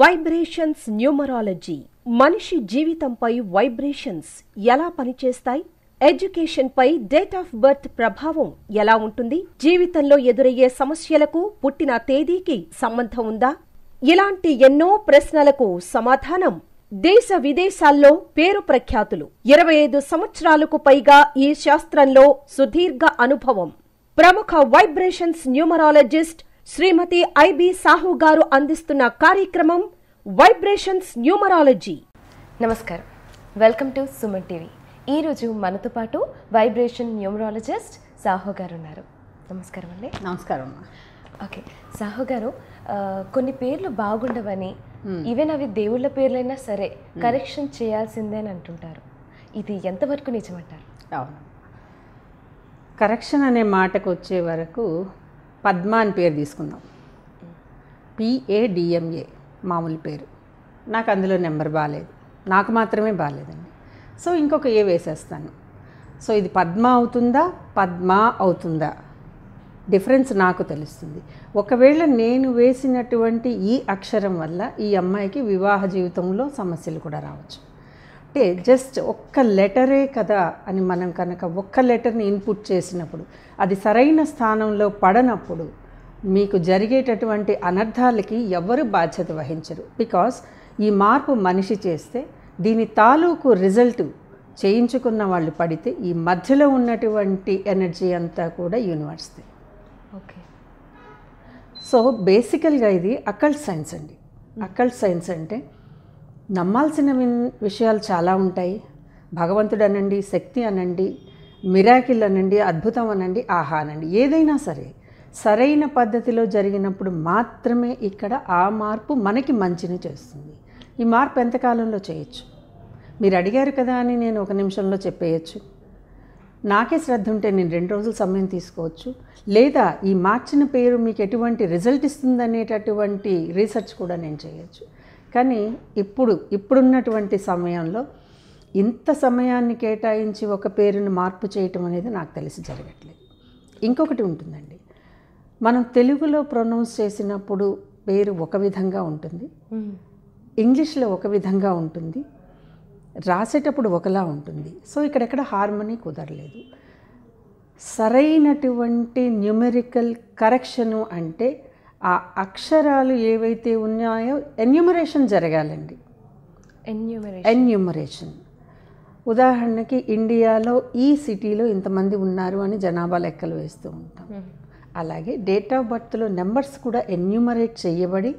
Vibrations numerology మనిషి జీవితంపై vibrations ఎలా పనిచేస్తాయి ఎడ్యుకేషన్పై డేట్ ఆఫ్ బర్త్ ప్రభావం ఎలా ఉంటుంది జీవితంలో ఎదురయ్యే సమస్యలకు పుట్టిన తేదీకి సంబంధం ఉందా ఇలాంటి ఎన్నో ప్రశ్నలకు సమాధానం దేశ విదేశాల్లో పేరు ప్రఖ్యాతులు ఇరవై ఐదు సంవత్సరాలకు పైగా ఈ శాస్త్రంలో సుదీర్ఘ అనుభవం ప్రముఖ vibrations numerologist Srimati I B Sahu గారు అందిస్తున్న కార్యక్రమం వైబ్రేషన్స్ న్యూమరాలజీ నమస్కారం వెల్కమ్ టు సుమన్ టీవీ ఈరోజు మనతో పాటు వైబ్రేషన్ న్యూమరాలజిస్ట్ సాహు గారు ఉన్నారు నమస్కారం అండి నమస్కారం ఓకే సాహు గారు కొన్ని పేర్లు బాగుండవని ఈవెన్ అవి దేవుళ్ళ పేర్లైనా సరే కరెక్షన్ చేయాల్సిందే అని అంటుంటారు ఇది ఎంతవరకు నిజమంటారు అవును కరెక్షన్ అనే మాటకు వచ్చే వరకు పద్మ అని పేరు తీసుకుందాం పిఏడిఎంఏ మామూలు పేరు నాకు అందులో నెంబర్ బాగాలేదు నాకు మాత్రమే బాగాలేదండి సో ఇంకొక ఏ వేసేస్తాను సో ఇది పద్మ అవుతుందా పద్మ అవుతుందా డిఫరెన్స్ నాకు తెలుస్తుంది ఒకవేళ నేను వేసినటువంటి ఈ అక్షరం వల్ల ఈ అమ్మాయికి వివాహ జీవితంలో సమస్యలు కూడా రావచ్చు అంటే జస్ట్ ఒక్క లెటరే కదా అని మనం కనుక ఒక్క లెటర్ని ఇన్పుట్ చేసినప్పుడు అది సరైన స్థానంలో పడనప్పుడు మీకు జరిగేటటువంటి అనర్థాలకి ఎవరు బాధ్యత వహించరు బికాస్ ఈ మార్పు మనిషి చేస్తే దీని తాలూకు రిజల్ట్ చేయించుకున్న వాళ్ళు పడితే ఈ మధ్యలో ఉన్నటువంటి ఎనర్జీ అంతా కూడా యూనివర్స్ది ఓకే సో బేసికల్గా ఇది అకల్ట్ సైన్స్ అండి అకల్ట్ సైన్స్ అంటే నమ్మాల్సిన విషయాలు చాలా ఉంటాయి భగవంతుడు అనండి శక్తి అనండి మిరాకిల్ అనండి అద్భుతం అనండి ఆహా అనండి ఏదైనా సరే సరైన పద్ధతిలో జరిగినప్పుడు మాత్రమే ఇక్కడ ఆ మార్పు మనకి మంచిని చేస్తుంది ఈ మార్పు ఎంతకాలంలో చేయొచ్చు మీరు అడిగారు కదా అని నేను ఒక నిమిషంలో చెప్పేయచ్చు నాకే శ్రద్ధ ఉంటే నేను రెండు రోజులు సమయం తీసుకోవచ్చు లేదా ఈ మార్చిన పేరు మీకు ఎటువంటి రిజల్ట్ ఇస్తుందనేటటువంటి రీసెర్చ్ కూడా నేను చేయొచ్చు కానీ ఇప్పుడు ఇప్పుడున్నటువంటి సమయంలో ఇంత సమయాన్ని కేటాయించి ఒక పేరును మార్పు చేయటం అనేది నాకు తెలిసి జరగట్లేదు ఇంకొకటి ఉంటుందండి మనం తెలుగులో ప్రొనౌన్స్ చేసినప్పుడు పేరు ఒక విధంగా ఉంటుంది ఇంగ్లీష్లో ఒక విధంగా ఉంటుంది రాసేటప్పుడు ఒకలా ఉంటుంది సో ఇక్కడెక్కడ హార్మనీ కుదరలేదు సరైనటువంటి న్యూమెరికల్ కరెక్షను అంటే ఆ అక్షరాలు ఏవైతే ఉన్నాయో ఎన్యూమరేషన్ జరగాలండి ఎన్యూమరేషన్ ఉదాహరణకి ఇండియాలో ఈ సిటీలో ఇంతమంది ఉన్నారు అని జనాభా లెక్కలు వేస్తూ ఉంటాం hmm. అలాగే డేట్ ఆఫ్ బర్త్లో నెంబర్స్ కూడా ఎన్యూమరేట్ చేయబడి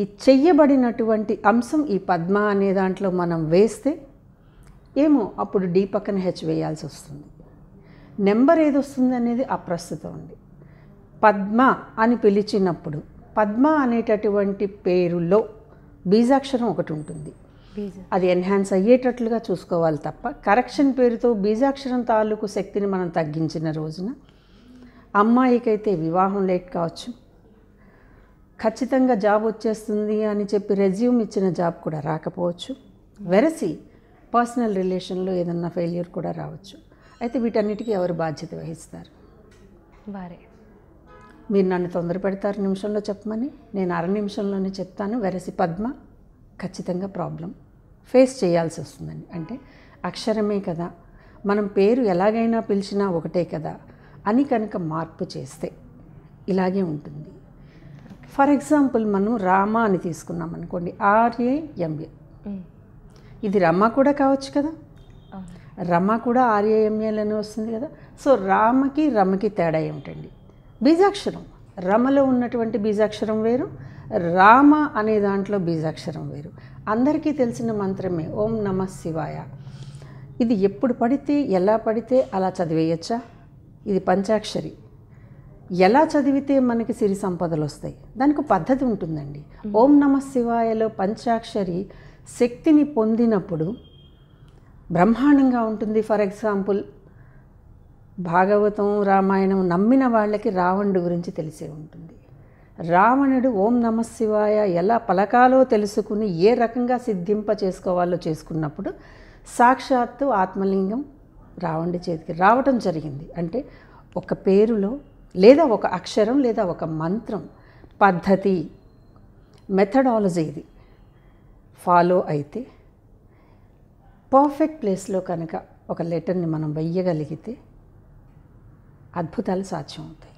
ఈ చెయ్యబడినటువంటి అంశం ఈ పద్మ అనే దాంట్లో మనం వేస్తే ఏమో అప్పుడు డీ పక్కన హెచ్ వేయాల్సి వస్తుంది నెంబర్ ఏది వస్తుంది అనేది అప్రస్తుతం ఉంది పద్మ అని పిలిచినప్పుడు పద్మ అనేటటువంటి పేరులో బీజాక్షరం ఒకటి ఉంటుంది అది ఎన్హాన్స్ అయ్యేటట్లుగా చూసుకోవాలి తప్ప కరెక్షన్ పేరుతో బీజాక్షరం తాలూకు శక్తిని మనం తగ్గించిన రోజున అమ్మాయికైతే వివాహం లేట్ కావచ్చు ఖచ్చితంగా జాబ్ వచ్చేస్తుంది అని చెప్పి రెజ్యూమ్ ఇచ్చిన జాబ్ కూడా రాకపోవచ్చు వెరసి పర్సనల్ రిలేషన్లో ఏదన్నా ఫెయిల్యూర్ కూడా రావచ్చు అయితే వీటన్నిటికీ ఎవరు బాధ్యత వహిస్తారు వారే మీరు నన్ను తొందర పెడతారు నిమిషంలో చెప్పమని నేను అర నిమిషంలోనే చెప్తాను వెరసి పద్మ ఖచ్చితంగా ప్రాబ్లం ఫేస్ చేయాల్సి వస్తుందండి అంటే అక్షరమే కదా మనం పేరు ఎలాగైనా పిలిచినా ఒకటే కదా అని కనుక మార్పు చేస్తే ఇలాగే ఉంటుంది ఫర్ ఎగ్జాంపుల్ మనం రామ అని తీసుకున్నాం అనుకోండి ఆర్ఏఎంఏ ఇది రమ కూడా కావచ్చు కదా రమ కూడా ఆర్ఏఎంఏలోనే వస్తుంది కదా సో రామకి రమకి తేడా ఏమిటండి బీజాక్షరం రమలో ఉన్నటువంటి బీజాక్షరం వేరు రామ అనే దాంట్లో బీజాక్షరం వేరు అందరికీ తెలిసిన మంత్రమే ఓం నమ శివాయ ఇది ఎప్పుడు పడితే ఎలా పడితే అలా చదివేయచ్చా ఇది పంచాక్షరి ఎలా చదివితే మనకి సిరి సంపదలు వస్తాయి దానికి పద్ధతి ఉంటుందండి ఓం నమ శివాయలో పంచాక్షరి శక్తిని పొందినప్పుడు బ్రహ్మాండంగా ఉంటుంది ఫర్ ఎగ్జాంపుల్ భాగవతం రామాయణం నమ్మిన వాళ్ళకి రావణుడి గురించి తెలిసే ఉంటుంది రావణుడు ఓం నమ శివాయ ఎలా పలకాలో తెలుసుకుని ఏ రకంగా సిద్ధింప చేసుకోవాలో చేసుకున్నప్పుడు సాక్షాత్తు ఆత్మలింగం రావణుడి చేతికి రావటం జరిగింది అంటే ఒక పేరులో లేదా ఒక అక్షరం లేదా ఒక మంత్రం పద్ధతి మెథడాలజీ ఇది ఫాలో అయితే పర్ఫెక్ట్ ప్లేస్లో కనుక ఒక లెటర్ని మనం వెయ్యగలిగితే అద్భుతాలు సాధ్యం అవుతాయి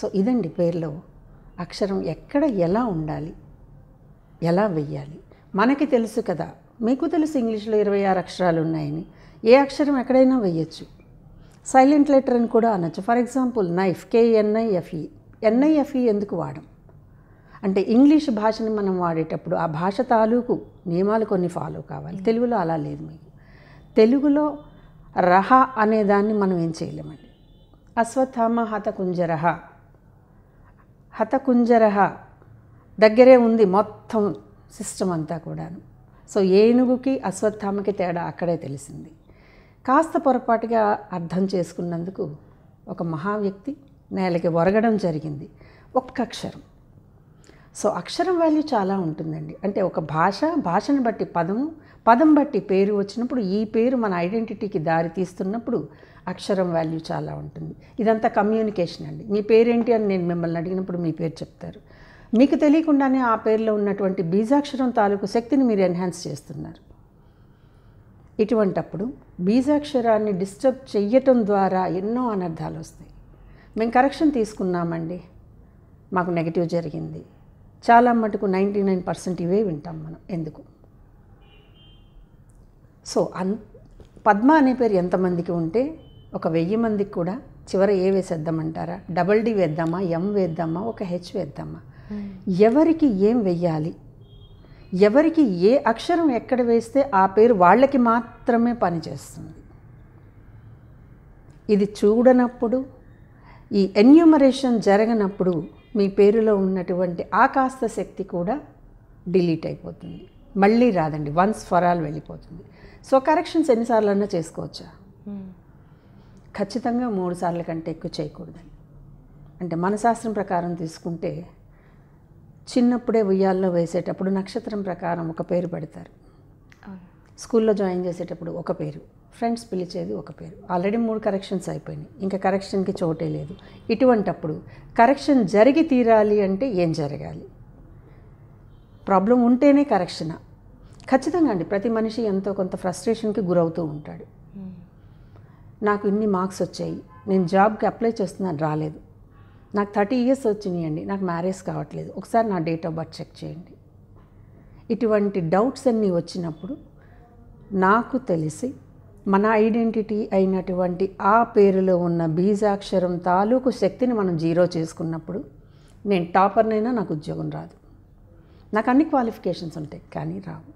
సో ఇదండి పేర్లో అక్షరం ఎక్కడ ఎలా ఉండాలి ఎలా వెయ్యాలి మనకి తెలుసు కదా మీకు తెలుసు ఇంగ్లీష్లో ఇరవై ఆరు అక్షరాలు ఉన్నాయని ఏ అక్షరం ఎక్కడైనా వెయ్యొచ్చు సైలెంట్ లెటర్ అని కూడా అనొచ్చు for example knife K N I F E N I F E ఎందుకు వాడం అంటే ఇంగ్లీష్ భాషని మనం వాడేటప్పుడు ఆ భాష తాలూకు నియమాలు కొన్ని ఫాలో కావాలి తెలుగులో అలా లేదు మీకు తెలుగులో రహ అనే దాన్ని మనం ఏం చేయలేమండి అశ్వత్థామ హతకుంజర హతకుంజర దగ్గరే ఉంది మొత్తం సిస్టమ్ అంతా కూడాను సో ఏనుగుకి అశ్వత్థామకి తేడా అక్కడే తెలిసింది కాస్త పొరపాటుగా అర్థం చేసుకున్నందుకు ఒక మహావ్యక్తి నేలకి ఒరగడం జరిగింది ఒక్క అక్షరం సో అక్షరం వాల్యూ చాలా ఉంటుందండి అంటే ఒక భాష భాషను బట్టి పదము పదం బట్టి పేరు వచ్చినప్పుడు ఈ పేరు మన ఐడెంటిటీకి దారి తీస్తున్నప్పుడు అక్షరం వాల్యూ చాలా ఉంటుంది ఇదంతా కమ్యూనికేషన్ అండి మీ పేరేంటి అని నేను మిమ్మల్ని అడిగినప్పుడు మీ పేరు చెప్తారు మీకు తెలియకుండానే ఆ పేరులో ఉన్నటువంటి బీజాక్షరం తాలూకు శక్తిని మీరు ఎన్హాన్స్ చేస్తున్నారు ఇటువంటప్పుడు బీజాక్షరాన్ని డిస్టర్బ్ చెయ్యటం ద్వారా ఎన్నో అనర్థాలు వస్తాయి మేము కరెక్షన్ తీసుకున్నామండి మాకు నెగిటివ్ జరిగింది చాలా మటుకు నైంటీ నైన్ పర్సెంట్ ఇవే వింటాం మనం ఎందుకు సో అన్ పద్మ అనే పేరు ఎంతమందికి ఉంటే ఒక వెయ్యి మందికి కూడా చివర ఏ వేసేద్దామంటారా డబల్ డి వేద్దామా ఎం వేద్దామా ఒక హెచ్ వేద్దామా ఎవరికి ఏం వెయ్యాలి ఎవరికి ఏ అక్షరం ఎక్కడ వేస్తే ఆ పేరు వాళ్ళకి మాత్రమే పనిచేస్తుంది ఇది చూడనప్పుడు ఈ ఎన్యూమరేషన్ జరగనప్పుడు మీ పేరులో ఉన్నటువంటి ఆ కాస్త శక్తి కూడా డిలీట్ అయిపోతుంది మళ్ళీ రాదండి వన్స్ ఫర్ ఆల్ వెళ్ళిపోతుంది సో కరెక్షన్స్ ఎన్నిసార్లు అన్నా చేసుకోవచ్చా ఖచ్చితంగా మూడు సార్ల కంటే ఎక్కువ చేయకూడదండి అంటే మన శాస్త్రం ప్రకారం తీసుకుంటే చిన్నప్పుడే ఉయ్యాల్లో వేసేటప్పుడు నక్షత్రం ప్రకారం ఒక పేరు పెడతారు స్కూల్లో జాయిన్ చేసేటప్పుడు ఒక పేరు ఫ్రెండ్స్ పిలిచేది ఒక పేరు ఆల్రెడీ మూడు కరెక్షన్స్ అయిపోయినాయి ఇంకా కరెక్షన్కి చోటే లేదు ఇటువంటప్పుడు కరెక్షన్ జరిగి తీరాలి అంటే ఏం జరగాలి ప్రాబ్లం ఉంటేనే కరెక్షనా ఖచ్చితంగా అండి ప్రతి మనిషి ఎంతో కొంత ఫ్రస్ట్రేషన్కి గురవుతూ ఉంటాడు నాకు ఇన్ని మార్క్స్ వచ్చాయి నేను జాబ్కి అప్లై చేస్తున్నాను రాలేదు నాకు థర్టీ ఇయర్స్ అండి నాకు మ్యారేజ్ కావట్లేదు ఒకసారి నా డేట్ ఆఫ్ బర్త్ చెక్ చేయండి ఇటువంటి డౌట్స్ అన్నీ వచ్చినప్పుడు నాకు తెలిసి మన ఐడెంటిటీ అయినటువంటి ఆ పేరులో ఉన్న బీజాక్షరం తాలూకు శక్తిని మనం జీరో చేసుకున్నప్పుడు నేను టాపర్నైనా నాకు ఉద్యోగం రాదు నాకు అన్ని క్వాలిఫికేషన్స్ ఉంటాయి కానీ రావు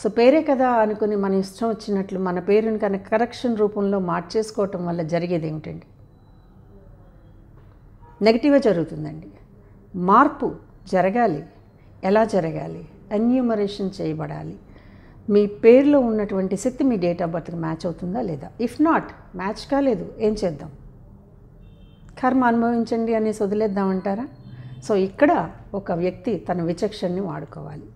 సో పేరే కదా అనుకుని మన ఇష్టం వచ్చినట్లు మన పేరుని కనుక కరెక్షన్ రూపంలో మార్చేసుకోవటం వల్ల జరిగేది ఏమిటండి నెగిటివే జరుగుతుందండి మార్పు జరగాలి ఎలా జరగాలి అన్యూమరేషన్ చేయబడాలి మీ పేరులో ఉన్నటువంటి శక్తి మీ డేట్ ఆఫ్ బర్త్కి మ్యాచ్ అవుతుందా లేదా ఇఫ్ నాట్ మ్యాచ్ కాలేదు ఏం చేద్దాం కర్మ అనుభవించండి అనేసి వదిలేద్దామంటారా సో ఇక్కడ ఒక వ్యక్తి తన విచక్షణని వాడుకోవాలి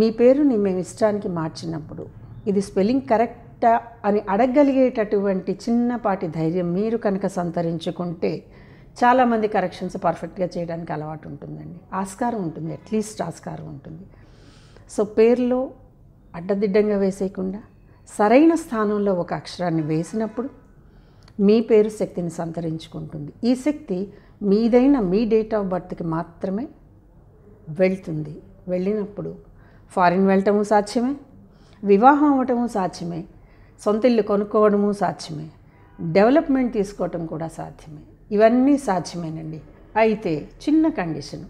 మీ పేరుని మేము ఇష్టానికి మార్చినప్పుడు ఇది స్పెల్లింగ్ కరెక్టా అని అడగగలిగేటటువంటి చిన్నపాటి ధైర్యం మీరు కనుక సంతరించుకుంటే చాలామంది కరెక్షన్స్ పర్ఫెక్ట్గా చేయడానికి అలవాటు ఉంటుందండి ఆస్కారం ఉంటుంది అట్లీస్ట్ ఆస్కారం ఉంటుంది సో పేర్లో అడ్డదిడ్డంగా వేసేయకుండా సరైన స్థానంలో ఒక అక్షరాన్ని వేసినప్పుడు మీ పేరు శక్తిని సంతరించుకుంటుంది ఈ శక్తి మీదైన మీ డేట్ ఆఫ్ బర్త్కి మాత్రమే వెళ్తుంది వెళ్ళినప్పుడు ఫారిన్ వెళ్ళటము సాధ్యమే వివాహం అవ్వటము సాధ్యమే సొంత ఇల్లు కొనుక్కోవడము సాధ్యమే డెవలప్మెంట్ తీసుకోవటం కూడా సాధ్యమే ఇవన్నీ సాధ్యమేనండి అయితే చిన్న కండిషన్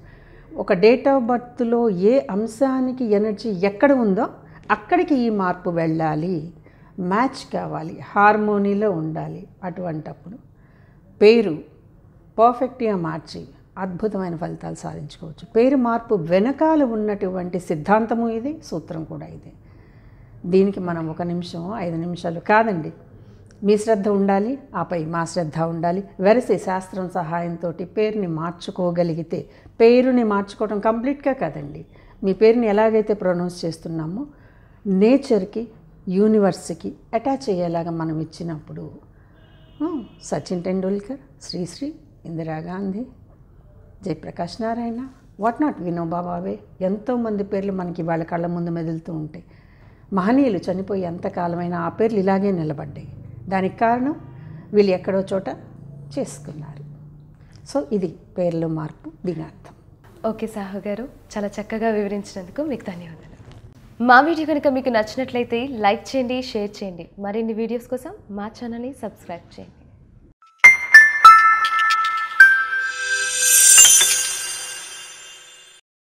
ఒక డేట్ ఆఫ్ బర్త్లో ఏ అంశానికి ఎనర్జీ ఎక్కడ ఉందో అక్కడికి ఈ మార్పు వెళ్ళాలి మ్యాచ్ కావాలి హార్మోనీలో ఉండాలి అటువంటప్పుడు పేరు పర్ఫెక్ట్గా మార్చి అద్భుతమైన ఫలితాలు సాధించుకోవచ్చు పేరు మార్పు వెనకాల ఉన్నటువంటి సిద్ధాంతము ఇది సూత్రం కూడా ఇది దీనికి మనం ఒక నిమిషం ఐదు నిమిషాలు కాదండి మీ శ్రద్ధ ఉండాలి ఆపై మా శ్రద్ధ ఉండాలి వెరసి శాస్త్రం సహాయంతో పేరుని మార్చుకోగలిగితే పేరుని మార్చుకోవడం కంప్లీట్గా కాదండి మీ పేరుని ఎలాగైతే ప్రొనౌన్స్ చేస్తున్నామో నేచర్కి యూనివర్స్కి అటాచ్ అయ్యేలాగా మనం ఇచ్చినప్పుడు సచిన్ టెండూల్కర్ శ్రీశ్రీ ఇందిరాగాంధీ జయప్రకాష్ నారాయణ వాట్ నాట్ వినోబా బావే ఎంతోమంది పేర్లు మనకి వాళ్ళ కళ్ళ ముందు మెదులుతూ ఉంటాయి మహనీయులు చనిపోయి ఎంతకాలమైనా ఆ పేర్లు ఇలాగే నిలబడ్డాయి దానికి కారణం వీళ్ళు ఎక్కడో చోట చేసుకున్నారు సో ఇది పేర్లు మార్పు దీని అర్థం ఓకే సాహు గారు చాలా చక్కగా వివరించినందుకు మీకు ధన్యవాదాలు మా వీడియో కనుక మీకు నచ్చినట్లయితే లైక్ చేయండి షేర్ చేయండి మరిన్ని వీడియోస్ కోసం మా ఛానల్ని సబ్స్క్రైబ్ చేయండి